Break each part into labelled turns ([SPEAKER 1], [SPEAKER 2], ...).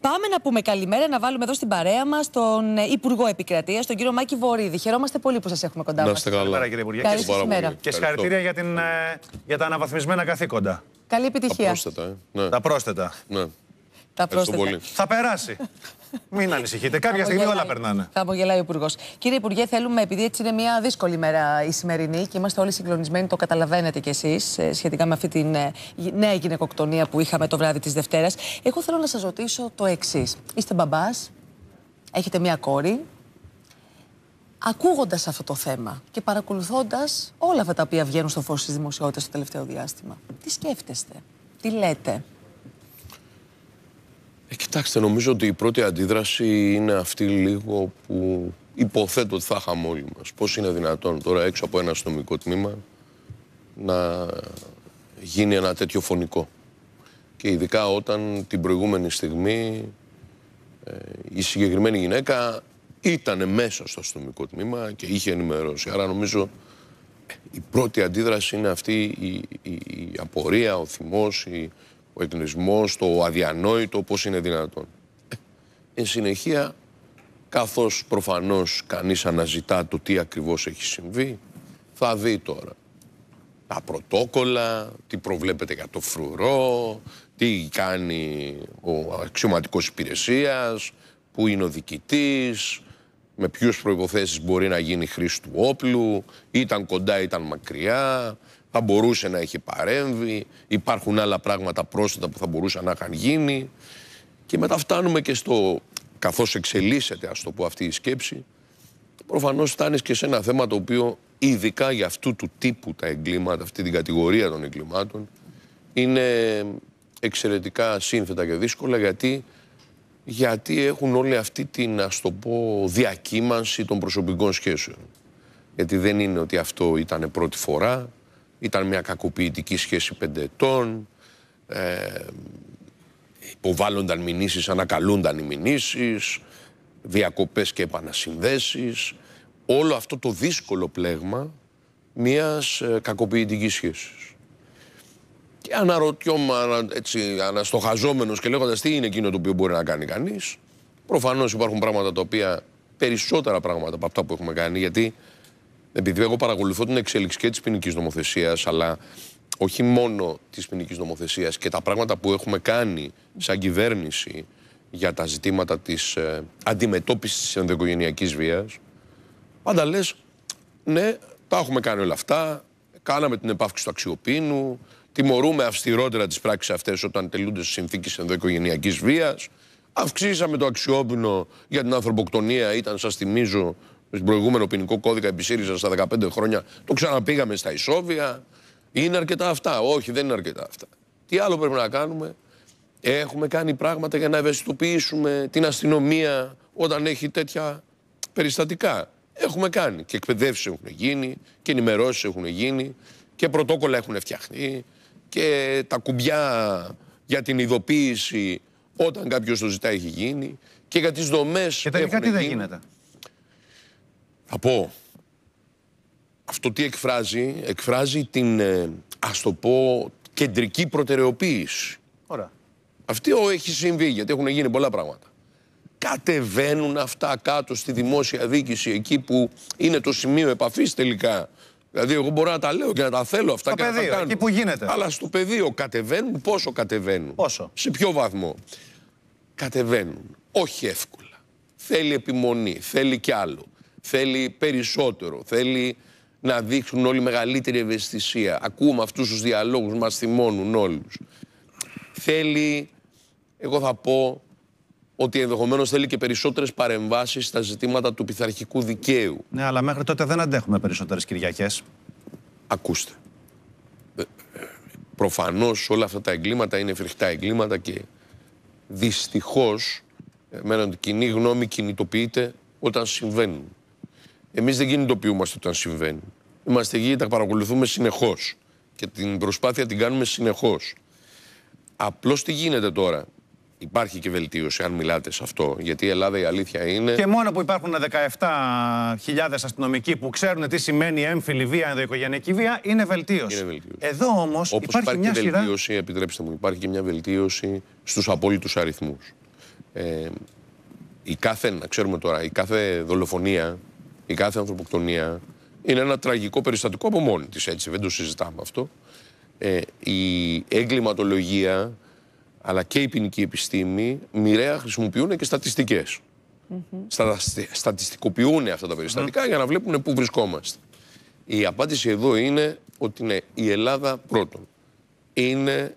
[SPEAKER 1] Πάμε να πούμε καλημέρα, να βάλουμε εδώ στην παρέα μας τον ε, Υπουργό Επικρατείας, τον κύριο Μάκη Βορύδη. Χαιρόμαστε πολύ που σας έχουμε κοντά μα. Καλημέρα κύριε Υπουργέ. Καλή Και συγχαρητήρια
[SPEAKER 2] για, την, ε, για τα αναβαθμισμένα καθήκοντα.
[SPEAKER 1] Καλή επιτυχία. Τα πρόσθετα.
[SPEAKER 2] Ε. Ναι. Τα πρόσθετα. Ναι
[SPEAKER 1] τα Θα
[SPEAKER 2] περάσει. Μην ανησυχείτε. Κάποια στιγμή όλα περνάνε.
[SPEAKER 1] Θα απογελάει ο Υπουργός. Κύριε Υπουργέ, θέλουμε, επειδή έτσι είναι μια δύσκολη μέρα η σημερινή και είμαστε όλοι συγκλονισμένοι, το καταλαβαίνετε κι εσείς, ε, σχετικά με αυτή τη ε, νέα γυναικοκτονία που είχαμε το βράδυ της Δευτέρας. Εγώ θέλω να σας ρωτήσω το εξής. Είστε μπαμπάς, έχετε μια κόρη. Ακούγοντας αυτό το θέμα και παρακολουθώντας όλα αυτά τα οποία βγαίνουν στο φως της δημοσιότητας το τελευταίο διάστημα, τι σκέφτεστε, τι λέτε, ε, κοιτάξτε,
[SPEAKER 3] νομίζω ότι η πρώτη αντίδραση είναι αυτή λίγο που υποθέτω ότι θα είχαμε όλοι μας. Πώς είναι δυνατόν τώρα έξω από ένα αστυνομικό τμήμα να γίνει ένα τέτοιο φωνικό. Και ειδικά όταν την προηγούμενη στιγμή ε, η συγκεκριμένη γυναίκα ήταν μέσα στο αστυνομικό τμήμα και είχε ενημερώσει. Άρα νομίζω η πρώτη αντίδραση είναι αυτή η, απορία, ο θυμός, η, ο εθνισμός το αδιανόητο, πώς είναι δυνατόν. Εν συνεχεία, καθώς προφανώς κανείς αναζητά το τι ακριβώς έχει συμβεί, θα δει τώρα τα πρωτόκολλα, τι προβλέπεται για το φρουρό, τι κάνει ο αξιωματικός υπηρεσίας, που είναι ο διοικητής, με ποιου προποθέσει μπορεί να γίνει χρήση του όπλου, ήταν κοντά, ήταν μακριά, θα μπορούσε να έχει παρέμβει, υπάρχουν άλλα πράγματα πρόσθετα που θα μπορούσαν να είχαν γίνει. Και μετά φτάνουμε και στο, καθώς εξελίσσεται ας το πω αυτή η σκέψη, προφανώς φτάνεις και σε ένα θέμα το οποίο ειδικά για αυτού του τύπου τα εγκλήματα, αυτή την κατηγορία των εγκλημάτων, είναι εξαιρετικά σύνθετα και δύσκολα γιατί, γιατί έχουν όλη αυτή την, ας το πω, διακύμανση των προσωπικών σχέσεων. Γιατί δεν είναι ότι αυτό ήταν πρώτη φορά, ήταν μια κακοποιητική σχέση πέντε ετών. Ε, υποβάλλονταν μηνύσεις, ανακαλούνταν οι μηνύσεις, διακοπές και επανασυνδέσεις. Όλο αυτό το δύσκολο πλέγμα μιας ε, κακοποιητικής σχέσης. Και αναρωτιόμαι, έτσι, αναστοχαζόμενος και λέγοντας τι είναι εκείνο το οποίο μπορεί να κάνει κανείς. Προφανώς υπάρχουν πράγματα τα οποία, περισσότερα πράγματα από αυτά που έχουμε κάνει, γιατί επειδή εγώ παρακολουθώ την εξέλιξη και της ποινικής νομοθεσίας, αλλά όχι μόνο της ποινικής νομοθεσίας και τα πράγματα που έχουμε κάνει σαν κυβέρνηση για τα ζητήματα της ε, αντιμετώπισης της ενδοοικογενειακής βίας, πάντα λες, ναι, τα έχουμε κάνει όλα αυτά. Κάναμε την επάυξη του αξιοπίνου. Τιμωρούμε αυστηρότερα τις πράξεις αυτές όταν τελούνται σε συνθήκε ενδοοικογενειακής βίας. Αυξήσαμε το αξιόπινο για την ανθρωποκτονία, ήταν, σας θυμίζω, στον προηγούμενο ποινικό κώδικα επισήριζαν στα 15 χρόνια. Το ξαναπήγαμε στα ισόβια. Είναι αρκετά αυτά. Όχι, δεν είναι αρκετά αυτά. Τι άλλο πρέπει να κάνουμε. Έχουμε κάνει πράγματα για να ευαισθητοποιήσουμε την αστυνομία όταν έχει τέτοια περιστατικά. Έχουμε κάνει και εκπαιδεύσεις έχουν γίνει και ενημερώσεις έχουν γίνει και πρωτόκολλα έχουν φτιαχτεί και τα κουμπιά για την ειδοποίηση όταν κάποιος το ζητάει έχει γίνει και για τις δομές. Και τελικά τι δεν γίνεται. Θα πω, αυτό τι εκφράζει, εκφράζει την, ε, ας το πω, κεντρική προτεραιοποίηση. Ωραία. Αυτή έχει συμβεί, γιατί έχουν γίνει πολλά πράγματα. Κατεβαίνουν αυτά κάτω στη δημόσια δίκηση, εκεί που είναι το σημείο επαφής τελικά. Δηλαδή, εγώ μπορώ να τα λέω και να τα θέλω αυτά και να τα κάνω. Εκεί που γίνεται. Αλλά στο πεδίο κατεβαίνουν, πόσο κατεβαίνουν. Πόσο. Σε ποιο βαθμό. Κατεβαίνουν. Όχι εύκολα. Θέλει επιμονή, θέλει κι άλλο. Θέλει περισσότερο. Θέλει να δείξουν όλη μεγαλύτερη ευαισθησία. Ακούμε αυτούς τους διαλόγους, μας θυμώνουν όλους. Θέλει, εγώ θα πω, ότι ενδεχομένως θέλει και περισσότερες παρεμβάσεις στα ζητήματα του πειθαρχικού δικαίου.
[SPEAKER 2] Ναι, αλλά μέχρι τότε δεν αντέχουμε περισσότερες Κυριακές.
[SPEAKER 3] Ακούστε. Ε, Προφανώς όλα αυτά τα εγκλήματα είναι φρικτά εγκλήματα και δυστυχώς με την κοινή γνώμη κινητοποιείται όταν συμβαίνουν. Εμείς δεν κινητοποιούμαστε όταν συμβαίνει. Είμαστε εκεί, τα παρακολουθούμε συνεχώς. Και την προσπάθεια την κάνουμε συνεχώς. Απλώς τι γίνεται τώρα. Υπάρχει και βελτίωση, αν μιλάτε σε αυτό. Γιατί η Ελλάδα η αλήθεια είναι. Και
[SPEAKER 2] μόνο που υπάρχουν 17.000 αστυνομικοί που ξέρουν τι σημαίνει έμφυλη βία, ενδοοικογενειακή βία, είναι βελτίωση. Είναι βελτίωση. Εδώ όμως υπάρχει, υπάρχει μια βελτίωση,
[SPEAKER 3] σειρά... επιτρέψτε μου, υπάρχει και μια βελτίωση στους απόλυτους αριθμούς. Ε, η κάθε, να ξέρουμε τώρα, η κάθε δολοφονία η κάθε ανθρωποκτονία είναι ένα τραγικό περιστατικό από μόνη της, έτσι, δεν το συζητάμε αυτό. Ε, η εγκληματολογία, αλλά και η ποινική επιστήμη, μοιραία χρησιμοποιούν και στατιστικές. Mm Στα, στατιστικοποιούν αυτά τα περιστατικά για να βλέπουν πού βρισκόμαστε. Η απάντηση εδώ είναι ότι ναι, η Ελλάδα πρώτον είναι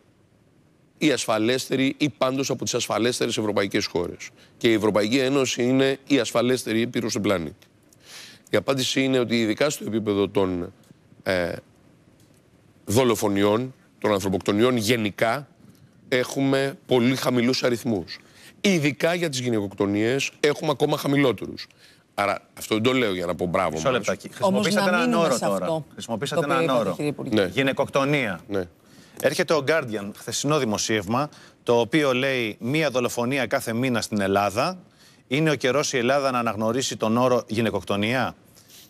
[SPEAKER 3] η ασφαλέστερη ή πάντως από τις ασφαλέστερες ευρωπαϊκές χώρες. Και η Ευρωπαϊκή Ένωση είναι η ασφαλέστερη ήπειρο στον πλανήτη. Η απάντηση είναι ότι ειδικά στο επίπεδο των ε, δολοφονιών, των ανθρωποκτονιών γενικά, έχουμε πολύ χαμηλούς αριθμούς. Ειδικά για τις γυναικοκτονίες έχουμε ακόμα χαμηλότερους. Άρα αυτό δεν το λέω για να πω μπράβο. μας. λεπτάκι.
[SPEAKER 2] Χρησιμοποίησατε έναν όρο τώρα. Χρησιμοποίησατε έναν όρο. Ναι.
[SPEAKER 3] Γυναικοκτονία. Ναι.
[SPEAKER 2] Έρχεται ο Guardian, χθεσινό δημοσίευμα, το οποίο λέει μία δολοφονία κάθε μήνα στην Ελλάδα. Είναι ο καιρός η Ελλάδα να αναγνωρίσει τον όρο γυναικοκτονία.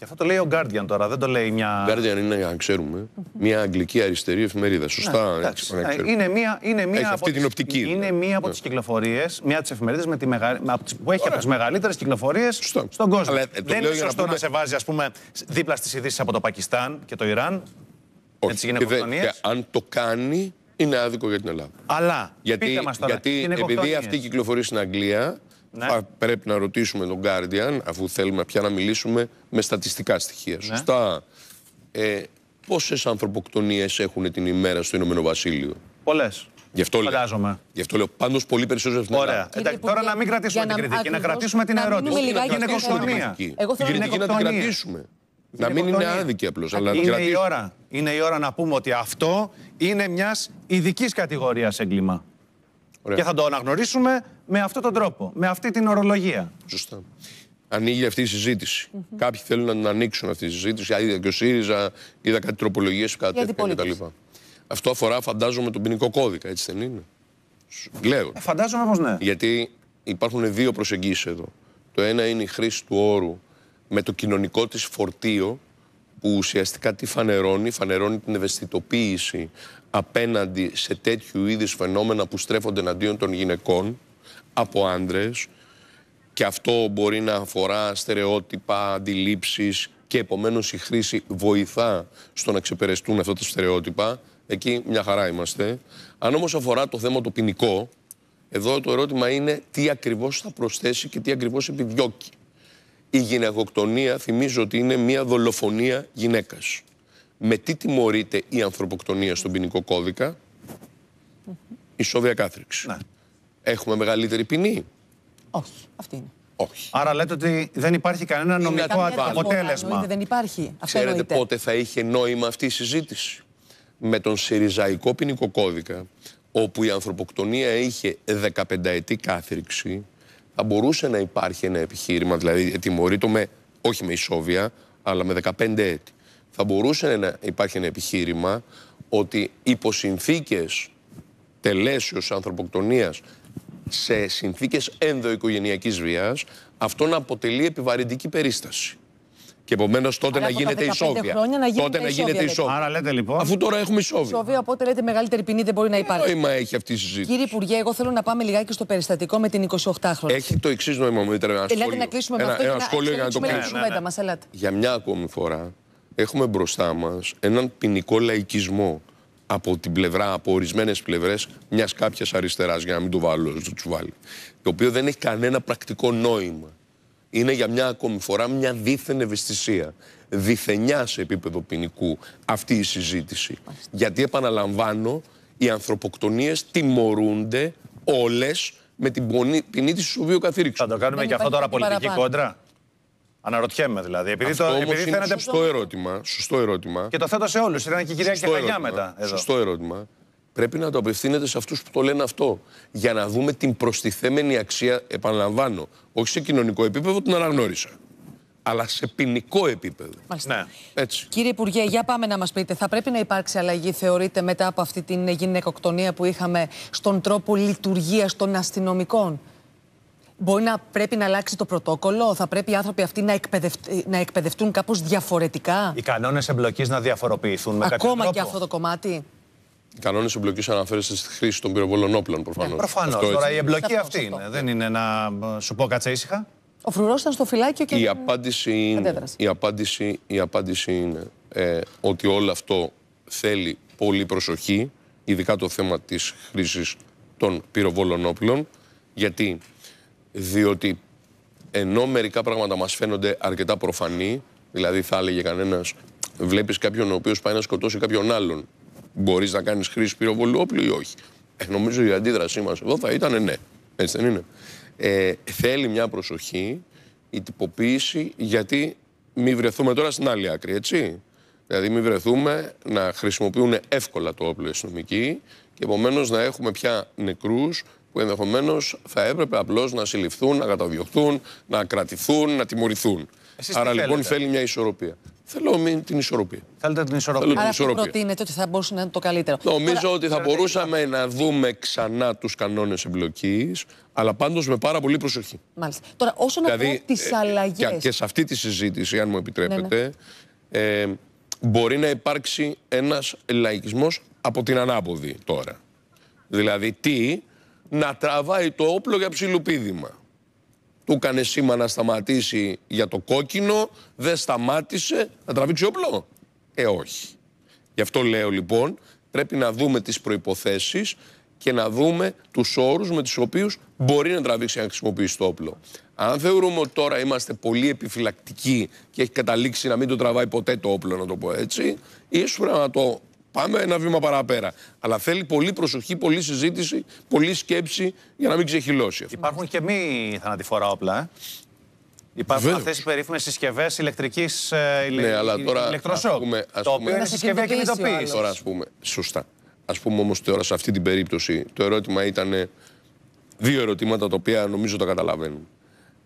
[SPEAKER 3] Και αυτό το λέει ο Guardian τώρα, δεν το λέει μια. Guardian είναι, αν ξέρουμε, μια αγγλική αριστερή εφημερίδα. Ναι, Σωστά. Ναι,
[SPEAKER 2] είναι μια, από αυτή ναι. τις, την Είναι μία από τις κυκλοφορίες, μια από τις εφημερίδες που έχει από τις μεγαλύτερες κυκλοφορίες στον κόσμο. Αλλά, ε, δεν είναι σωστό να, σε βάζει, ας πούμε, δίπλα στις ειδήσεις από το Πακιστάν και το Ιράν. Όχι. Και, τις και, αν το
[SPEAKER 3] κάνει, είναι άδικο για την Ελλάδα. Αλλά. Γιατί, πείτε μας τώρα, γιατί επειδή αυτή κυκλοφορεί στην Αγγλία, ναι. πρέπει να ρωτήσουμε τον Guardian, αφού θέλουμε πια να μιλήσουμε με στατιστικά στοιχεία. Ναι. Σωστά. Ε, Πόσες ανθρωποκτονίες έχουν την ημέρα στο Ηνωμένο Βασίλειο, Πολλές. Γι' αυτό Φαντάζομαι. λέω. Γι' αυτό λέω πάντως πολύ περισσότερο Ωραία. Λοιπόν,
[SPEAKER 2] τώρα να μην κρατήσουμε την κριτική, να κρατήσουμε την ερώτηση. Είναι κοστονία. Την να την κρατήσουμε. Να μην είναι άδικη απλώς. είναι, η ώρα, είναι ώρα να πούμε ότι αυτό είναι μιας ειδικής κατηγορίας έγκλημα. Ωραία. Και θα το αναγνωρίσουμε με αυτόν τον τρόπο, με αυτή την ορολογία.
[SPEAKER 3] Σωστά. Ανοίγει αυτή η συζήτηση. Κάποιοι θέλουν να την ανοίξουν αυτή τη συζήτηση. Είδα και ο ΣΥΡΙΖΑ, είδα κάτι τροπολογίες που τέτοιο κτλ. Αυτό αφορά, φαντάζομαι, τον ποινικό κώδικα, έτσι δεν είναι. Λέω. Ε, φαντάζομαι όμως ναι. Γιατί υπάρχουν δύο προσεγγίσεις εδώ. Το ένα είναι η χρήση του όρου με το κοινωνικό της φορτίο που ουσιαστικά τι φανερώνει, φανερώνει την ευαισθητοποίηση απέναντι σε τέτοιου είδου φαινόμενα που στρέφονται εναντίον των γυναικών από άντρες. Και αυτό μπορεί να αφορά στερεότυπα, αντιλήψεις και επομένως η χρήση βοηθά στο να ξεπεραστούν αυτά τα στερεότυπα. Εκεί μια χαρά είμαστε. Αν όμως αφορά το θέμα το ποινικό, εδώ το ερώτημα είναι τι ακριβώς θα προσθέσει και τι ακριβώς επιδιώκει. Η γυναικοκτονία, θυμίζω ότι είναι μια δολοφονία γυναίκας. Με τι τιμωρείται η ανθρωποκτονία στον ποινικό κώδικα, η κάθριξη. κάθριξη. Έχουμε μεγαλύτερη ποινή. Όχι. Αυτή είναι. Όχι. Άρα λέτε ότι δεν υπάρχει κανένα νομικό αποτέλεσμα. Δεν
[SPEAKER 1] υπάρχει. Ξέρετε
[SPEAKER 3] πότε θα είχε νόημα αυτή η συζήτηση. Με τον σεριζαϊκό ποινικό κώδικα, όπου η ανθρωποκτονία είχε 15 ετή κάθριξη, θα μπορούσε να υπάρχει ένα επιχείρημα, δηλαδή τιμωρείται με, όχι με ισόβια, αλλά με 15 έτη. Θα μπορούσε να υπάρχει ένα επιχείρημα ότι υπό συνθήκες τελέσεως ανθρωποκτονίας σε συνθήκες ενδοοικογενειακής βίας, αυτό να αποτελεί επιβαρυντική περίσταση. Και επομένως τότε να γίνεται ισόβια. Να τότε να γίνεται ισόβια. Άρα λέτε λοιπόν. Αφού τώρα έχουμε ισόβια.
[SPEAKER 1] Ισόβια, οπότε λέτε μεγαλύτερη ποινή δεν μπορεί να υπάρχει. Νόημα
[SPEAKER 3] έχει αυτή η συζήτηση.
[SPEAKER 1] Κύριε Υπουργέ, εγώ θέλω να πάμε λιγάκι στο περιστατικό με την 28χρονη.
[SPEAKER 3] Έχει το εξής νόημα, μου Ελάτε ε, να κλείσουμε ένα, με αυτό. Ένα, σχόλιο για να το Για μια ακόμη φορά έχουμε μπροστά μας έναν ποινικό λαϊκισμό από την πλευρά, από ορισμένες πλευρές μιας κάποιας αριστεράς, για να μην το βάλω στο τσουβάλι. Το οποίο δεν έχει κανένα πρακτικό νόημα. Είναι για μια ακόμη φορά μια δίθεν ευαισθησία. Διθενιά σε επίπεδο ποινικού αυτή η συζήτηση. Γιατί επαναλαμβάνω, οι ανθρωποκτονίες τιμωρούνται όλες με την ποινή τη Σουβίου καθήρυξη. Θα το κάνουμε και αυτό τώρα πολιτική κόντρα. Αναρωτιέμαι δηλαδή. Επειδή Αυτό το, όμως επειδή είναι φαίνεται... σωστό ερώτημα. Σωστό ερώτημα. Και το θέτω σε όλους. Ήταν και η κυρία Κεχαγιά μετά. Εδώ. Σωστό ερώτημα. Πρέπει να το απευθύνετε σε αυτούς που το λένε αυτό. Για να δούμε την προστιθέμενη αξία, επαναλαμβάνω. Όχι σε κοινωνικό επίπεδο, την αναγνώρισα. Αλλά σε ποινικό επίπεδο. Μάλιστα. Ναι. Έτσι.
[SPEAKER 1] Κύριε Υπουργέ, για πάμε να μας πείτε, θα πρέπει να υπάρξει αλλαγή, θεωρείτε, μετά από αυτή την γυναικοκτονία που είχαμε στον τρόπο λειτουργίας των αστυνομικών. Μπορεί να πρέπει να αλλάξει το πρωτόκολλο, θα πρέπει οι άνθρωποι αυτοί να, να εκπαιδευτούν κάπως διαφορετικά.
[SPEAKER 2] Οι κανόνες εμπλοκής να διαφοροποιηθούν με Ακόμα κάποιο Ακόμα και αυτό το κομμάτι. Οι
[SPEAKER 3] κανόνες εμπλοκής αναφέρεται στη χρήση των πυροβολών όπλων προφανώς. Ναι, προφανώς. Τώρα η εμπλοκή αυτή
[SPEAKER 2] Δεν είναι να σου πω κάτσε ήσυχα.
[SPEAKER 1] Ο φρουρός ήταν στο φυλάκιο και. Η
[SPEAKER 3] απάντηση είναι, η απάντηση, η απάντηση είναι ε, ότι όλο αυτό θέλει πολύ προσοχή, ειδικά το θέμα της χρήσης των πυροβόλων όπλων. Γιατί διότι ενώ μερικά πράγματα μας φαίνονται αρκετά προφανή, δηλαδή θα έλεγε κανένας βλέπεις κάποιον ο οποίος πάει να σκοτώσει κάποιον άλλον, μπορείς να κάνεις χρήση πυροβολού όπλου ή όχι. Ε, νομίζω η αντίδρασή μας εδώ θα ήταν ναι. Έτσι δεν είναι. Ε, θέλει μια προσοχή η τυποποίηση γιατί μη βρεθούμε τώρα στην άλλη άκρη, έτσι. Δηλαδή μη βρεθούμε να χρησιμοποιούν εύκολα το όπλο οι αστυνομικοί και επομένως να έχουμε πια νεκρούς που ενδεχομένως θα έπρεπε απλώς να συλληφθούν, να καταδιωχθούν, να κρατηθούν, να τιμωρηθούν. Εσείς Άρα λοιπόν θέλει μια ισορροπία. Θέλω μην την ισορροπία. Θέλετε την ισορροπία. Θέλω την ισορροπία.
[SPEAKER 1] προτείνετε ότι θα μπορούσε να είναι το καλύτερο. Νομίζω Τώρα... ότι θα
[SPEAKER 3] μπορούσαμε να δούμε ξανά τους κανόνες εμπλοκής, αλλά πάντως με πάρα πολύ προσοχή.
[SPEAKER 1] Μάλιστα. Τώρα, όσον δηλαδή, αφορά τις αλλαγέ. Ε, ε, και, και,
[SPEAKER 3] σε αυτή τη συζήτηση, αν μου επιτρέπετε, ναι, ναι. Ε, μπορεί να υπάρξει ένας λαϊκισμός από την ανάποδη τώρα. Δηλαδή, τι να τραβάει το όπλο για ψηλουπίδημα. Του έκανε σήμα να σταματήσει για το κόκκινο, δεν σταμάτησε, να τραβήξει όπλο. Ε, όχι. Γι' αυτό λέω λοιπόν, πρέπει να δούμε τις προϋποθέσεις και να δούμε τους όρους με τους οποίους μπορεί να τραβήξει να χρησιμοποιήσει το όπλο. Αν θεωρούμε ότι τώρα είμαστε πολύ επιφυλακτικοί και έχει καταλήξει να μην το τραβάει ποτέ το όπλο, να το πω έτσι, ίσως πρέπει να το Πάμε ένα βήμα παραπέρα. Αλλά θέλει πολλή προσοχή, πολλή συζήτηση, πολλή σκέψη για να μην ξεχυλώσει αυτό. Υπάρχουν και
[SPEAKER 2] μη θανατηφόρα όπλα. Ε. Υπάρχουν αυτές οι περίφημες συσκευές ηλεκτρικής ε,
[SPEAKER 3] ναι, αλλά τώρα, ηλεκτροσόκ. Πούμε, το οποίο είναι συσκευή κινητοποίηση. Τώρα, ας πούμε. Σωστά. Ας πούμε όμως τώρα σε αυτή την περίπτωση το ερώτημα ήταν δύο ερωτήματα τα οποία νομίζω τα καταλαβαίνουν.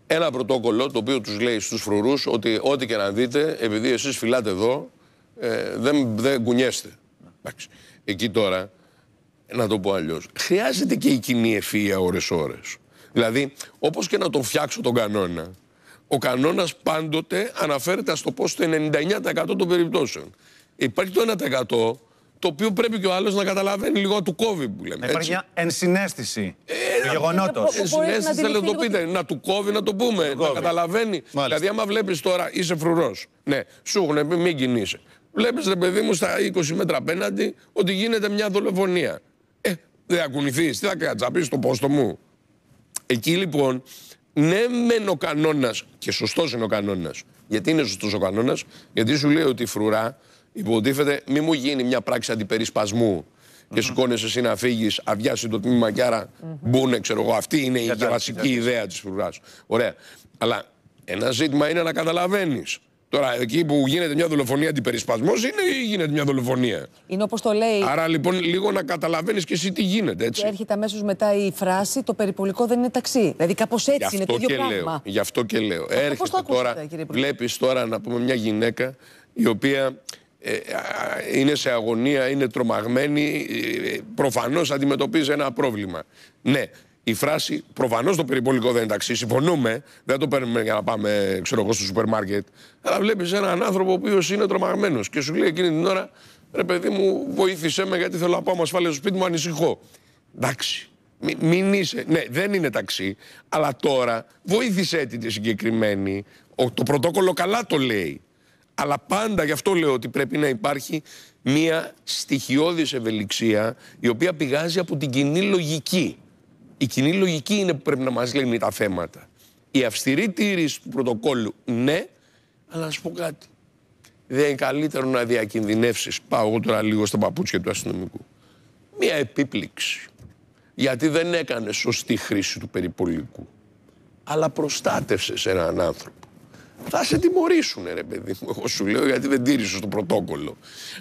[SPEAKER 3] Ένα πρωτόκολλο το οποίο τους λέει στους φρουρούς ότι ό,τι και να δείτε, επειδή εσείς φυλάτε εδώ, ε, δεν, δεν κουνιέστε. Εντάξει. Εκεί τώρα, να το πω αλλιώς, χρειάζεται και η κοινή ευφυα ώρε-ώρε. Δηλαδή, όπως και να τον φτιάξω τον κανόνα, ο κανόνας πάντοτε αναφέρεται, στο το πω, στο 99% των περιπτώσεων. Υπάρχει το 1% το οποίο πρέπει και ο άλλος να καταλαβαίνει λίγο του κόβει που λέμε. Υπάρχει μια ενσυναίσθηση ε, γεγονότος. Ε, ενσυναίσθηση θέλω να το πείτε. Να του κόβει να το πούμε. να καταλαβαίνει. Δηλαδή, άμα βλέπεις τώρα είσαι φρουρός. Ναι, σου έχουν μην κινείσαι. Βλέπεις ρε παιδί μου στα 20 μέτρα απέναντι ότι γίνεται μια δολοφονία. Ε, δεν θα τι θα πει το πόστο μου. Εκεί λοιπόν, ναι, μεν ο κανόνας, και σωστός είναι ο κανόνας. Γιατί είναι σωστός ο κανόνας, Γιατί σου λέει ότι η φρουρά υποτίθεται, μη μου γίνει μια πράξη αντιπερισπασμού και σηκώνεσαι εσύ να φύγεις, αδειάσει το τμήμα και άρα μπουν, ξέρω εγώ. Αυτή είναι η βασική ιδέα της φρουράς. Ωραία. Αλλά ένα ζήτημα είναι να καταλαβαίνεις Τώρα, εκεί που γίνεται μια δολοφονία αντιπερισπασμός είναι ή γίνεται μια δολοφονία.
[SPEAKER 1] Είναι όπως το λέει. Άρα
[SPEAKER 3] λοιπόν, λίγο να καταλαβαίνεις και εσύ τι γίνεται. Έτσι. Και
[SPEAKER 1] έρχεται αμέσως μετά η φράση: Το περιπολικό δεν είναι ταξί. Δηλαδή, κάπως έτσι αυτό είναι το ίδιο πράγμα. Λέω,
[SPEAKER 3] γι' αυτό και λέω. Αυτό ε, έρχεται πώς το ακούσατε, τώρα. Βλέπεις τώρα να πούμε μια γυναίκα η φραση το περιπολικο δεν ειναι ε, ταξι δηλαδη καπω ετσι ειναι το ιδιο πραγμα λεω γι αυτο και λεω αυτο ερχεται τωρα βλεπει τωρα να πουμε μια γυναικα η οποια ειναι σε αγωνία, είναι τρομαγμένη, ε, προφανώς αντιμετωπίζει ένα πρόβλημα. Ναι, η φράση προφανώς το περιπολικό δεν είναι ταξί. Συμφωνούμε, δεν το παίρνουμε για να πάμε ξέρω εγώ, στο σούπερ μάρκετ. Αλλά βλέπεις έναν άνθρωπο ο οποίος είναι τρομαγμένος και σου λέει εκείνη την ώρα ρε παιδί μου, βοήθησέ με γιατί θέλω να πάω ασφάλεια στο σπίτι μου, ανησυχώ. Εντάξει. μην είσαι. Ναι, δεν είναι ταξί, αλλά τώρα βοήθησέ τη συγκεκριμένη. το πρωτόκολλο καλά το λέει. Αλλά πάντα γι' αυτό λέω ότι πρέπει να υπάρχει μία στοιχειώδης ευελιξία η οποία πηγάζει από την κοινή λογική. Η κοινή λογική είναι που πρέπει να μας λύνει τα θέματα. Η αυστηρή τήρηση του πρωτοκόλλου, ναι, αλλά να σου πω κάτι. Δεν είναι καλύτερο να διακινδυνεύσεις. πάω εγώ τώρα λίγο στα παπούτσια του αστυνομικού, μία επίπληξη. Γιατί δεν έκανε σωστή χρήση του περιπολικού. Αλλά προστάτευσες έναν άνθρωπο. Θα σε τιμωρήσουν, ρε παιδί μου, εγώ σου λέω, γιατί δεν τήρησες το πρωτόκολλο.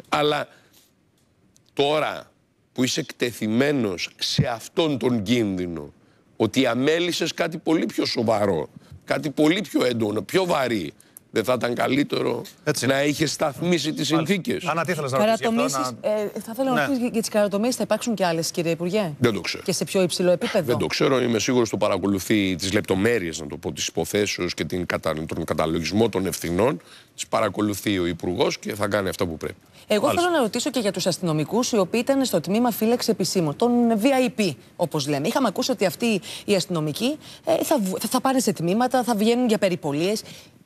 [SPEAKER 3] Αλλά τώρα που είσαι εκτεθειμένος σε αυτόν τον κίνδυνο ότι αμέλησες κάτι πολύ πιο σοβαρό, κάτι πολύ πιο έντονο, πιο βαρύ δεν θα ήταν καλύτερο Έτσι. να είχες σταθμίσει τις συνθήκε. Αν να ρωτήσεις. Να...
[SPEAKER 1] Ε, θα ήθελα να ναι. ρωτήσω για τις καρατομήσεις, Θα υπάρξουν και άλλες, κύριε Υπουργέ. Δεν το ξέρω. Και σε πιο υψηλό επίπεδο. Δεν το
[SPEAKER 3] ξέρω. Είμαι σίγουρος το παρακολουθεί τις λεπτομέρειες, να το πω, τις υποθέσεω και την κατα... τον καταλογισμό των ευθυνών. Τις παρακολουθεί ο Υπουργός και θα κάνει αυτά που πρέπει.
[SPEAKER 1] Εγώ θέλω να ρωτήσω και για τους αστυνομικούς οι οποίοι ήταν στο τμήμα φύλαξη επισήμων, τον VIP, όπως λέμε. Είχαμε ακούσει ότι αυτοί οι αστυνομικοί ε, θα, θα, θα πάνε σε τμήματα, θα βγαίνουν για περιπολίες.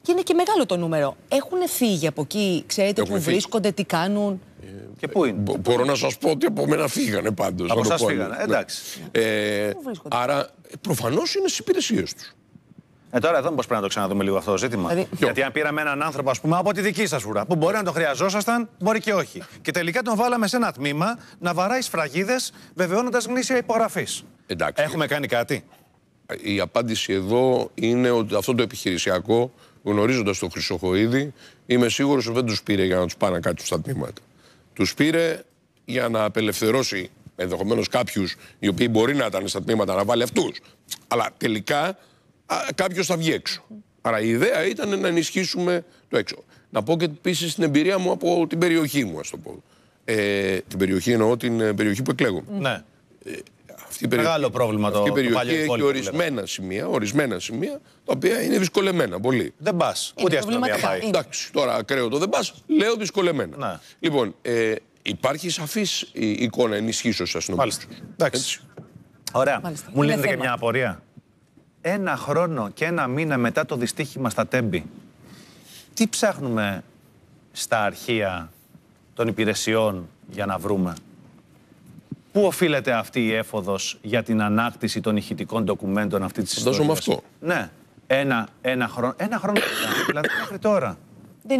[SPEAKER 1] Και είναι και μεγάλο το νούμερο. Έχουν φύγει από εκεί, ξέρετε, που βρίσκονται, τι κάνουν.
[SPEAKER 3] Και πού είναι. μπορώ να σας πω ότι από μένα φύγανε πάντως. Από σα φύγανε. Εντάξει. Ναι. Ε, άρα ε, προφανώς είναι στις υπηρεσίες
[SPEAKER 2] τους. Ε, τώρα εδώ πώ πρέπει να το ξαναδούμε λίγο αυτό το ζήτημα. Δηλαδή- Γιατί αν πήραμε έναν άνθρωπο, ας πούμε, από τη δική σας βουρά, που μπορεί να το χρειαζόσασταν, μπορεί και όχι. Και τελικά τον βάλαμε σε ένα τμήμα να βαράει σφραγίδες,
[SPEAKER 3] βεβαιώνοντας γνήσια υπογραφής. Έχουμε κάνει κάτι. Η απάντηση εδώ είναι ότι αυτό το επιχειρησιακό γνωρίζοντας τον Χρυσοχοίδη, είμαι σίγουρος ότι δεν τους πήρε για να τους πάνε κάτι στα τμήματα. Τους πήρε για να απελευθερώσει ενδεχομένως κάποιους οι οποίοι μπορεί να ήταν στα τμήματα να βάλει αυτούς. Αλλά τελικά κάποιος θα βγει έξω. Άρα η ιδέα ήταν να ενισχύσουμε το έξω. Να πω και επίσης την εμπειρία μου από την περιοχή μου, ας το πω. Ε, την περιοχή εννοώ την ε, περιοχή που εκλέγω. Ναι. Ε, αυτή η περιοχή, Μεγάλο πρόβλημα το, περιοχή το έχει ορισμένα σημεία, ορισμένα σημεία τα οποία είναι δυσκολεμένα πολύ. Δεν πας. Ούτε πάει. Εντάξει, τώρα ακραίο το δεν πας, λέω δυσκολεμένα. Να. Λοιπόν, ε, υπάρχει σαφής εικόνα ενισχύσεως αστυνομίας. Μάλιστα. Εντάξει. Ωραία. Μάλιστα. Μου λέτε και μια απορία.
[SPEAKER 2] Ένα χρόνο και ένα μήνα μετά το δυστύχημα στα Τέμπη, τι ψάχνουμε στα αρχεία των υπηρεσιών για να βρούμε. Πού οφείλεται αυτή η έφοδος για την ανάκτηση των ηχητικών ντοκουμέντων αυτή της στιγμή. Φαντάζομαι αυτό. Ναι. Ένα, ένα χρόνο. Ένα χρόνο δηλαδή μέχρι τώρα.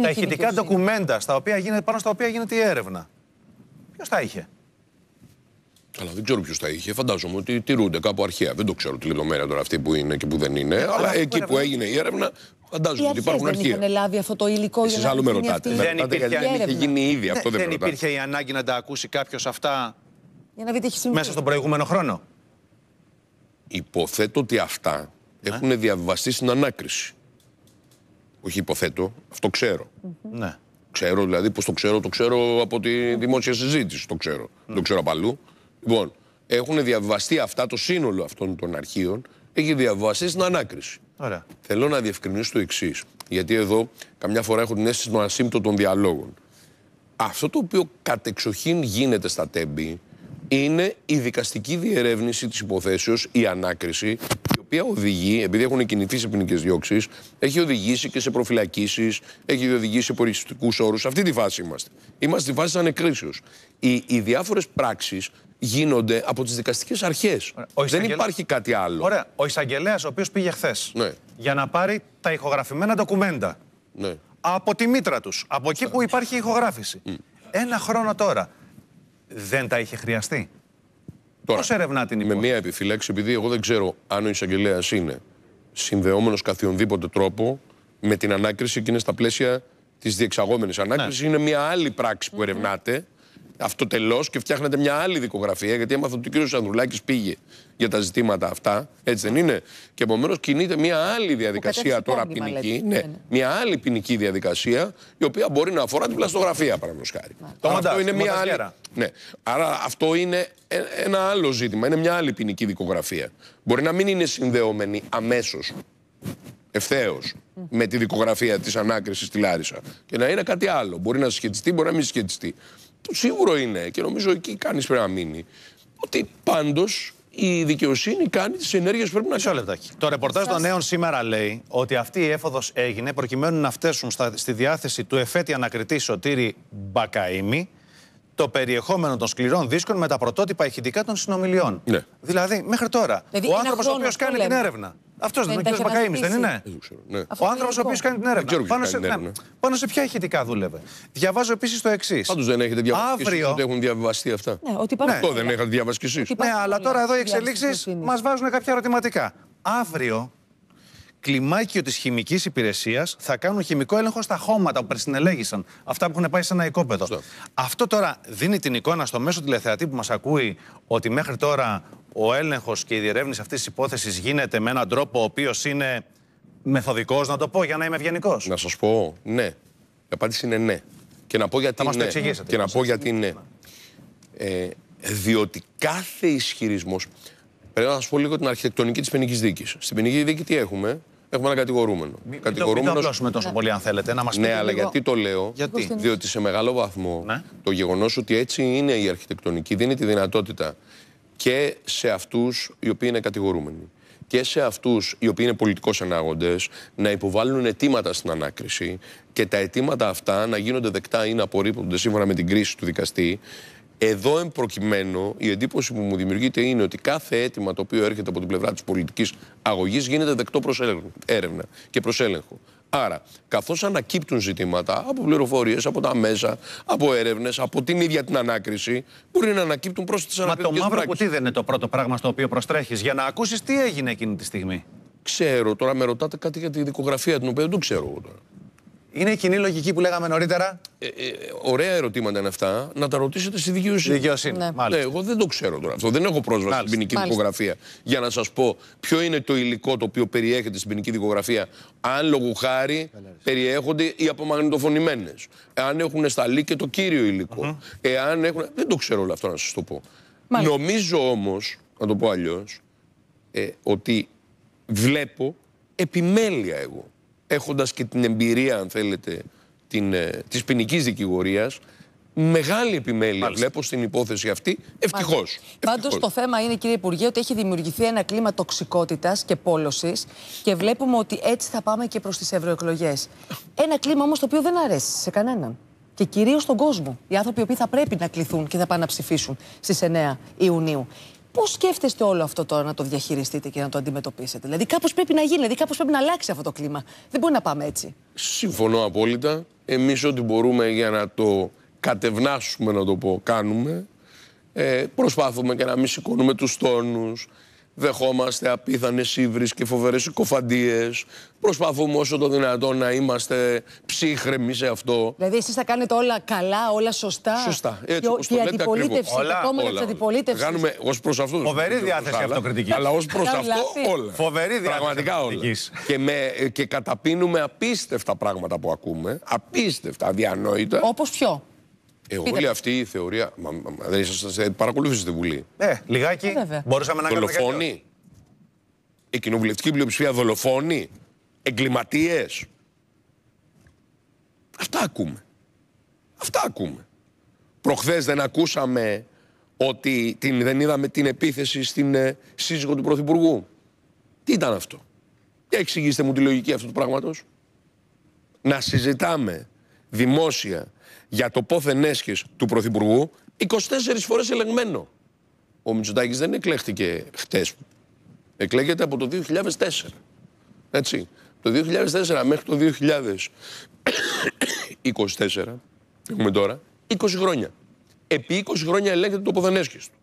[SPEAKER 2] τα ηχητικά ντοκουμέντα στα οποία γίνεται, πάνω στα οποία γίνεται η έρευνα. Ποιος τα είχε.
[SPEAKER 3] Αλλά δεν ξέρω ποιος τα είχε. Φαντάζομαι ότι τηρούνται κάπου αρχαία. Δεν το ξέρω τη λεπτομέρεια τώρα αυτή που είναι και που δεν είναι. αλλά, εκεί που έγινε η έρευνα, φαντάζομαι ότι υπάρχουν αρχεία. Δεν
[SPEAKER 1] είχαν λάβει αυτό το υλικό να Δεν
[SPEAKER 2] δεν υπήρχε η ανάγκη να τα ακούσει κάποιος αυτά
[SPEAKER 1] για να δείτε, έχει Μέσα στον προηγούμενο χρόνο.
[SPEAKER 3] Υποθέτω ότι αυτά έχουν διαβιβαστεί στην ανάκριση. Όχι υποθέτω, αυτό ξέρω. Mm-hmm. Ναι. Ξέρω δηλαδή, πώς το ξέρω, το ξέρω από τη δημόσια συζήτηση. Το ξέρω. Ναι. Το ξέρω από αλλού. Λοιπόν, έχουν διαβιβαστεί αυτά, το σύνολο αυτών των αρχείων έχει διαβιβαστεί στην ανάκριση. Ωραία. Θέλω να διευκρινίσω το εξής. Γιατί εδώ καμιά φορά έχω την αίσθηση των ασύμπτωτων διαλόγων. Αυτό το οποίο κατεξοχήν γίνεται στα τέμπη είναι η δικαστική διερεύνηση της υποθέσεως, η ανάκριση, η οποία οδηγεί, επειδή έχουν κινηθείς σε ποινικές διώξεις, έχει οδηγήσει και σε προφυλακίσεις, έχει οδηγήσει σε πολιτιστικούς όρους. Σε αυτή τη φάση είμαστε. Είμαστε στη φάση της ανεκρίσεως. Οι, οι διάφορες πράξεις γίνονται από τις δικαστικές αρχές. Δεν υπάρχει κάτι άλλο. Ωραία. Ο εισαγγελέας, ο οποίος πήγε
[SPEAKER 2] χθες ναι. για να πάρει τα ηχογραφημένα ντοκουμέντα. Ναι. Από τη μήτρα τους, από εκεί που υπάρχει ηχογράφηση. Ένα χρόνο τώρα δεν τα είχε χρειαστεί.
[SPEAKER 3] Πώς ερευνά την υπόθεση. Με μία επιφύλαξη, επειδή εγώ δεν ξέρω αν ο εισαγγελέας είναι συνδεόμενος καθιονδήποτε τρόπο με την ανάκριση και είναι στα πλαίσια της διεξαγόμενης ανάκρισης. Ναι. Είναι μια άλλη πράξη που ερευνάται αυτό και φτιάχνετε μια άλλη δικογραφία. Γιατί έμαθα ότι ο κ. Ανδρουλάκης πήγε για τα ζητήματα αυτά. Έτσι δεν είναι. Και επομένως κινείται μια άλλη διαδικασία τώρα ποινική. Ναι, ναι, ναι, μια άλλη ποινική διαδικασία η οποία μπορεί να αφορά την πλαστογραφία παραδείγματος χάρη. Ναι. αυτό είναι μια άλλη. Ναι. Άρα αυτό είναι ε, ένα άλλο ζήτημα. Είναι μια άλλη ποινική δικογραφία. Μπορεί να μην είναι συνδεόμενη αμέσως ευθέως με τη δικογραφία της ανάκρισης στη Λάρισα. Και να είναι κάτι άλλο. Μπορεί να συσχετιστεί, μπορεί να μην συσχετιστεί το σίγουρο είναι και νομίζω εκεί κανείς πρέπει να μείνει. Ότι πάντως η δικαιοσύνη κάνει τις ενέργειες που πρέπει να κάνει. λεπτάκι. Το ρεπορτάζ
[SPEAKER 1] των
[SPEAKER 2] νέων σήμερα λέει ότι αυτή η έφοδος έγινε προκειμένου να φτέσουν στη διάθεση του εφέτη ανακριτή Σωτήρη Μπακαήμη το περιεχόμενο των σκληρών δίσκων με τα πρωτότυπα ηχητικά των συνομιλιών. Ναι. Δηλαδή, μέχρι τώρα, δηλαδή, ο άνθρωπος ο οποίο κάνει την έρευνα.
[SPEAKER 3] Αυτός δεν είναι ε, ναι. ε, ο κ. Μπακαήμη, δεν είναι. Ο άνθρωπος ο οποίος κάνει την έρευνα. Ε, πάνω, σε, ναι. ναι.
[SPEAKER 2] πάνω σε ποια ηχητικά
[SPEAKER 3] δούλευε. Διαβάζω επίσης το εξής. Πάντως δεν έχετε διαβάσει. Αύριο... Ότι έχουν διαβαστεί αυτά. Ναι, ότι Αυτό δεν έχετε διαβάσει κι εσείς. Ναι, αλλά
[SPEAKER 2] τώρα εδώ οι εξελίξει μας βάζουν κάποια ερωτηματικά. Αύριο κλιμάκιο της χημικής υπηρεσίας θα κάνουν χημικό έλεγχο στα χώματα που πρεσυνελέγησαν. Αυτά που έχουν πάει σε ένα οικόπεδο. Αυτό τώρα δίνει την εικόνα στο μέσο τηλεθεατή που μας ακούει ότι μέχρι τώρα ο έλεγχος και η διερεύνηση αυτής της υπόθεσης γίνεται με έναν τρόπο ο οποίος είναι
[SPEAKER 3] μεθοδικός, να το πω για να είμαι ευγενικός. Να σας πω ναι. Η απάντηση είναι ναι. Και να πω γιατί θα ναι. Το και να πω γιατί ναι. ναι. Ε, διότι κάθε ισχυρισμός Πρέπει να σα πω λίγο την αρχιτεκτονική της ποινικής δίκης. Στην ποινική δίκη τι έχουμε, Έχουμε ένα κατηγορούμενο. Μην κατηγορούμενος... το απλώσουμε τόσο πολύ, αν θέλετε. Να μας ναι, πείτε. ναι, αλλά γιατί το λέω. Γιατί? Διότι σε μεγάλο βαθμό ναι. το γεγονός ότι έτσι είναι η αρχιτεκτονική δίνει τη δυνατότητα και σε αυτούς οι οποίοι είναι κατηγορούμενοι και σε αυτούς οι οποίοι είναι πολιτικώς ενάγοντες να υποβάλουν αιτήματα στην ανάκριση και τα αιτήματα αυτά να γίνονται δεκτά ή να απορρίπτονται σύμφωνα με την κρίση του δικαστή. Εδώ, εν προκειμένου, η εντύπωση που μου δημιουργείται είναι ότι κάθε αίτημα το οποίο έρχεται από την πλευρά της πολιτικής αγωγής γίνεται δεκτό προς έρευνα και προς έλεγχο. Άρα, καθώς ανακύπτουν ζητήματα από πληροφορίες, από τα μέσα, από έρευνες, από την ίδια την ανάκριση, μπορεί να ανακύπτουν τις
[SPEAKER 2] ανακριτικέ Μα το μαύρο κουτί δεν είναι το πρώτο πράγμα στο οποίο προστρέχεις για να ακούσεις τι έγινε εκείνη τη στιγμή. Ξέρω,
[SPEAKER 3] τώρα με ρωτάτε κάτι για τη δικογραφία την οποία δεν ξέρω εγώ τώρα.
[SPEAKER 2] Είναι η κοινή λογική που λέγαμε νωρίτερα.
[SPEAKER 3] Ε, ε, ωραία ερωτήματα είναι αυτά. Να τα ρωτήσετε στη δικαιοσύνη. Δικαιοσύνη. Ναι. Μάλιστα. Ναι, εγώ δεν το ξέρω τώρα αυτό. Δεν έχω πρόσβαση στην ποινική δικογραφία για να σας πω ποιο είναι το υλικό το οποίο περιέχεται στην ποινική δικογραφία. Αν λόγου χάρη περιέχονται οι απομαγνητοφωνημένες. Αν έχουν σταλεί και το κύριο υλικό. Uh-huh. Εάν έχουν... Δεν το ξέρω όλο αυτό να σας το πω. Νομίζω όμως, να το πω αλλιώς, ε, ότι βλέπω επιμέλεια εγώ έχοντας και την εμπειρία, αν θέλετε, την, ε, της ποινική δικηγορίας, μεγάλη επιμέλεια Μάλιστα. βλέπω στην υπόθεση αυτή. Ευτυχώς.
[SPEAKER 1] Πάντως το θέμα είναι, κύριε Υπουργέ, ότι έχει δημιουργηθεί ένα κλίμα τοξικότητας και πόλωσης και βλέπουμε ότι έτσι θα πάμε και προς τις ευρωεκλογές. Ένα κλίμα όμως το οποίο δεν αρέσει σε κανέναν. Και κυρίως στον κόσμο. Οι άνθρωποι οι οποίοι θα πρέπει να κληθούν και θα πάνε να ψηφίσουν στις 9 Ιουνίου. Πώς σκέφτεστε όλο αυτό τώρα να το διαχειριστείτε και να το αντιμετωπίσετε. Δηλαδή, κάπως πρέπει να γίνει, δηλαδή, κάπως πρέπει να αλλάξει αυτό το κλίμα. Δεν μπορεί να πάμε έτσι.
[SPEAKER 3] Συμφωνώ απόλυτα. Εμείς ό,τι μπορούμε για να το κατευνάσουμε, να το πω, κάνουμε. Ε, προσπάθουμε και να μην σηκώνουμε τους τόνους, δεχόμαστε απίθανες ύβρις και φοβερές συκοφαντίες. Προσπαθούμε όσο το δυνατόν να είμαστε ψύχρεμοι σε αυτό.
[SPEAKER 1] Δηλαδή, εσείς θα κάνετε όλα καλά, όλα σωστά. Σωστά. Έτσι, και, η αντιπολίτευση, όλα, τα κόμματα τη αντιπολίτευσης. Κάνουμε ως προς αυτό. Φοβερή διάθεση αυτοκριτικής. Αλλά ως προς αυτό όλα.
[SPEAKER 3] Φοβερή διάθεση. Πραγματικά όλα. Και, με, και καταπίνουμε απίστευτα πράγματα που ακούμε. Απίστευτα, αδιανόητα. Όπως ποιο. Εγώ όλη αυτή η θεωρία. Μα, δεν ήσασταν. Παρακολούθησε την Βουλή. Ε, λιγάκι. Ε, μπορούσαμε να κάνουμε. Δολοφόνοι. Η κοινοβουλευτική πλειοψηφία δολοφόνοι. Εγκληματίες. Αυτά ακούμε. Αυτά ακούμε. Προχθές δεν ακούσαμε ότι την, δεν είδαμε την επίθεση στην ε, σύζυγο του Πρωθυπουργού. Τι ήταν αυτό. Για εξηγήστε μου τη λογική αυτού του πράγματος. Να συζητάμε δημόσια για το πόθεν έσχης του Πρωθυπουργού 24 φορές ελεγμένο. Ο Μητσοτάκης δεν εκλέχτηκε χτες. Εκλέγεται από το 2004. Έτσι. Το 2004 μέχρι το 2024, έχουμε τώρα, 20 χρόνια. Επί 20 χρόνια ελέγχεται το Ποθανέσκης του.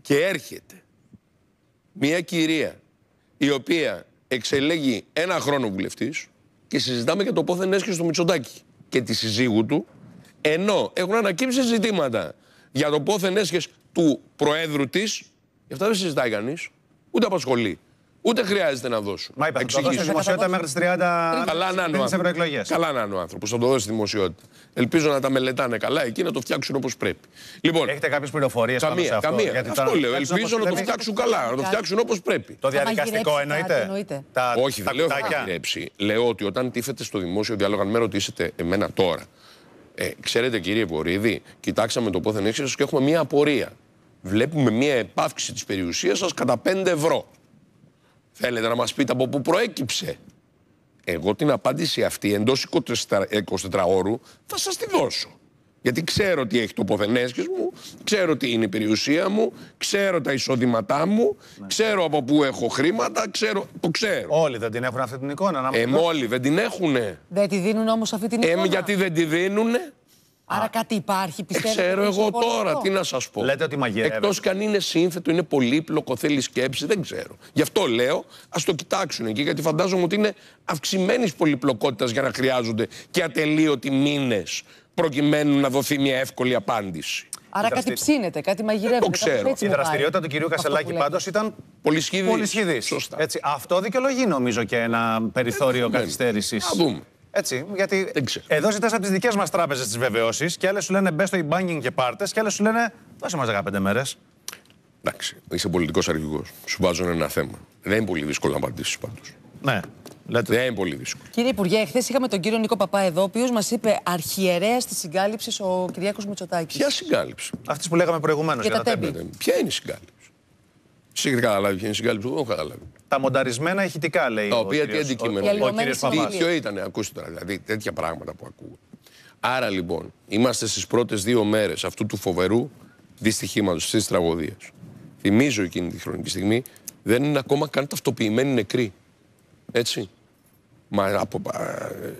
[SPEAKER 3] Και έρχεται μια κυρία η οποία εξελέγει ένα χρόνο βουλευτής και συζητάμε για το πόθεν έσχεση του Μητσοτάκη και τη συζύγου του, ενώ έχουν ανακύψει ζητήματα για το πόθεν έσχεση του Προέδρου της, γι' αυτά δεν συζητάει κανείς, ούτε απασχολεί. Ούτε χρειάζεται να δώσουν. Μα είπατε, θα δημοσιότητα μέχρι τις 30 καλά να είναι ευρωεκλογές. Καλά να είναι ο άνθρωπος, θα το δώσει δημοσιότητα. Ελπίζω να τα μελετάνε καλά εκεί, να το φτιάξουν όπως πρέπει. Λοιπόν, Έχετε κάποιες πληροφορίες πάνω σε αυτό. Καμία. Γιατί αυτό λέω. Ελπίζω να το φτιάξουν καλά, να το φτιάξουν όπως πρέπει. Το διαδικαστικό εννοείται. Όχι, δεν λέω θα γυρέψει. Λέω ότι όταν τίθεται στο δημόσιο διάλογο, αν με ρωτήσετε εμένα τώρα. Ε, ξέρετε κύριε Βορύδη, κοιτάξαμε το πόθεν έξι και έχουμε μία απορία. Βλέπουμε μία επάυξη της περιουσίας σας κατά 5 ευρώ. Θέλετε να μας πείτε από πού προέκυψε. Εγώ την απάντηση αυτή εντός 24 ώρου θα σας τη δώσω. Γιατί ξέρω τι έχει το ποθενέσκης μου, ξέρω τι είναι η περιουσία μου, ξέρω τα εισόδηματά μου, ναι. ξέρω από πού έχω χρήματα, ξέρω, το ξέρω. Όλοι δεν την έχουν αυτή την εικόνα. Να ε, όλοι δεν την έχουνε.
[SPEAKER 1] Δεν τη δίνουν όμως αυτή την εικόνα. Ε, γιατί
[SPEAKER 3] δεν τη δίνουνε.
[SPEAKER 1] Άρα κάτι υπάρχει, ε, πιστεύω. Ξέρω εγώ τώρα, τι να
[SPEAKER 3] σας πω. Λέτε ότι μαγειρεύει. Εκτός κι αν είναι σύνθετο, είναι πολύπλοκο, θέλει σκέψη, δεν ξέρω. Γι' αυτό λέω, ας το κοιτάξουν εκεί, γιατί φαντάζομαι ότι είναι αυξημένης πολυπλοκότητας για να χρειάζονται και ατελείωτοι μήνες προκειμένου να δοθεί μια εύκολη απάντηση.
[SPEAKER 1] Άρα κάτι ψήνεται, κάτι μαγειρεύεται. Το ξέρω. η
[SPEAKER 3] δραστηριότητα του κυρίου Κασελάκη πάντως ήταν πολυσχηδής. Έτσι, αυτό δικαιολογεί
[SPEAKER 2] νομίζω και ένα περιθώριο ε, ναι. καθυστέρησης. Α δούμε. Έτσι, γιατί εδώ ζητάς από τις δικές μας τράπεζες τις βεβαιώσεις και άλλες σου λένε μπες στο e-banking και πάρτες και άλλες σου λένε δώσε μας 15 μέρες.
[SPEAKER 3] Εντάξει, είσαι πολιτικός αρχηγός. Σου βάζουν ένα θέμα. Δεν είναι πολύ δύσκολο να απαντήσεις πάντως.
[SPEAKER 2] Ναι. Δεν
[SPEAKER 3] είναι πολύ δύσκολο.
[SPEAKER 1] Κύριε Υπουργέ, χθες είχαμε τον κύριο Νίκο Παπά εδώ, ο οποίος μας είπε αρχιερέας της συγκάλυψης ο Κυριάκος Μητσοτάκης. Ποια
[SPEAKER 2] συγκάλυψη. Αυτής που λέγαμε προηγουμένως τα
[SPEAKER 3] Ποια είναι η συγκάλυψη. Εσύ έχετε καταλάβει ποιο είναι η συγκάλυψη, εγώ έχω καταλάβει. Τα μονταρισμένα ηχητικά λέει. Τα οποία τι αντικείμενο. Ο, ποιο ήταν, ακούστε τώρα, δηλαδή τέτοια πράγματα που ακούω. Άρα λοιπόν, είμαστε στις πρώτες δύο μέρες αυτού του φοβερού δυστυχήματος, αυτή της τραγωδίας. Θυμίζω εκείνη τη χρονική στιγμή, δεν είναι ακόμα καν ταυτοποιημένοι νεκροί. Έτσι. Μα, από, ε, ε,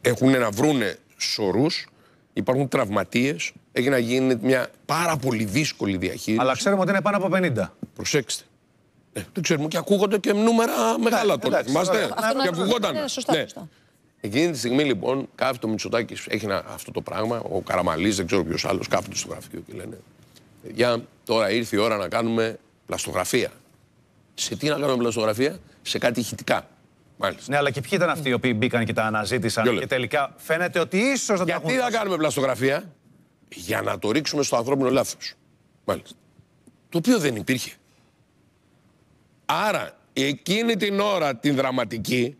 [SPEAKER 3] έχουν να βρούνε σωρούς, υπάρχουν τραυματίες, έχει να γίνει μια πάρα πολύ δύσκολη διαχείριση. Αλλά ξέρουμε ότι είναι πάνω από 50. Προσέξτε. Ε, ναι, το ξέρουμε και ακούγονται και νούμερα μεγάλα τώρα. Θυμάστε. Και ακούγονταν. Ναι, σωστά, ναι. σωστά. Εκείνη τη στιγμή λοιπόν κάθεται ο Μητσοτάκης, έχει ένα, αυτό το πράγμα. Ο Καραμαλής, δεν ξέρω ποιος άλλος, κάθεται στο γραφείο και λένε: Για τώρα ήρθε η ώρα να κάνουμε πλαστογραφία. Σε τι να κάνουμε πλαστογραφία, σε κάτι ηχητικά. Μάλιστα.
[SPEAKER 2] Ναι, αλλά και ποιοι ήταν αυτοί οι οποίοι μπήκαν και τα αναζήτησαν. Και τελικά φαίνεται ότι
[SPEAKER 3] ίσως δεν τα Γιατί να κάνουμε πλαστογραφία, για να το ρίξουμε στο ανθρώπινο λάθος. Μάλιστα. Το οποίο δεν υπήρχε. Άρα, εκείνη την ώρα την δραματική,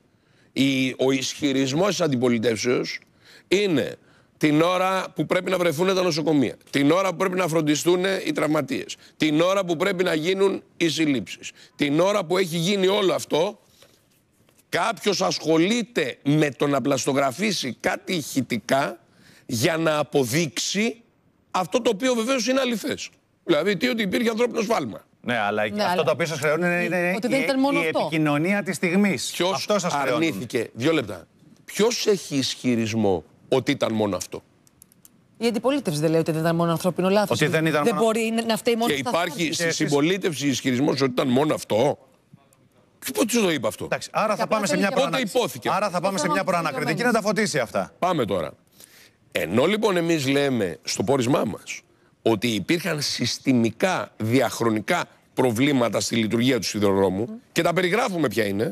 [SPEAKER 3] η, ο ισχυρισμός της αντιπολιτεύσεως είναι την ώρα που πρέπει να βρεθούν τα νοσοκομεία, την ώρα που πρέπει να φροντιστούν οι τραυματίες, την ώρα που πρέπει να γίνουν οι συλλήψεις, την ώρα που έχει γίνει όλο αυτό, κάποιος ασχολείται με το να πλαστογραφήσει κάτι ηχητικά για να αποδείξει αυτό το οποίο βεβαίως είναι αληθές. Δηλαδή τι ότι υπήρχε ανθρώπινο σφάλμα. Ναι, αλλά ναι, αυτό αλλά... το οποίο σας χρεώνει είναι, ότι δεν ήταν μόνο η, αυτό. η επικοινωνία της στιγμής. Ποιος αρνήθηκε. Δύο λεπτά. Ποιος έχει ισχυρισμό ότι ήταν μόνο αυτό.
[SPEAKER 1] Η αντιπολίτευση δεν λέει ότι δεν ήταν μόνο ανθρώπινο λάθος. Ότι δεν ήταν. Δεν μόνο... μπορεί να φταίει μόνο Και υπάρχει στη
[SPEAKER 3] συμπολίτευση ισχυρισμός ότι ήταν μόνο αυτό. Πότε σου το είπα αυτό. Εντάξει, άρα, θα πάμε σε μια άρα θα πάμε σε μια προανακριτική να τα φωτίσει αυτά. Πάμε τώρα. Ενώ λοιπόν εμείς λέμε στο πόρισμά μας ότι υπήρχαν συστημικά διαχρονικά προβλήματα στη λειτουργία του σιδηροδρόμου και τα περιγράφουμε ποια είναι,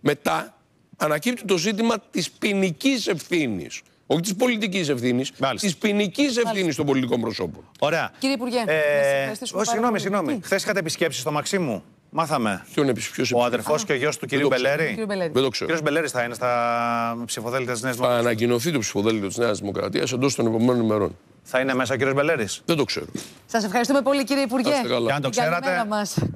[SPEAKER 3] μετά ανακύπτει το ζήτημα της ποινικής ευθύνης. Όχι της πολιτικής ευθύνης, της ποινικής ευθύνης των πολιτικών προσώπων. Ωραία.
[SPEAKER 1] Κύριε Υπουργέ, ε, ε, συγγνώμη,
[SPEAKER 2] συγγνώμη. Χθες είχατε επισκέψεις στο Μαξίμου. Μάθαμε. Ποιον ο αδερφός και ο γιος του κυρίου Μπελέρη. Δεν το ξέρω. Ο Μπελέρης θα είναι στα ψηφοδέλτια της Νέας Δημοκρατίας. Θα ανακοινωθεί το
[SPEAKER 3] ψηφοδέλτιο της Νέας Δημοκρατίας εντός των επόμενων ημερών. Θα είναι μέσα ο κ. Μπελέρης. Δεν το ξέρω.
[SPEAKER 1] Σας ευχαριστούμε πολύ, κύριε Υπουργέ. αν το ξέρατε.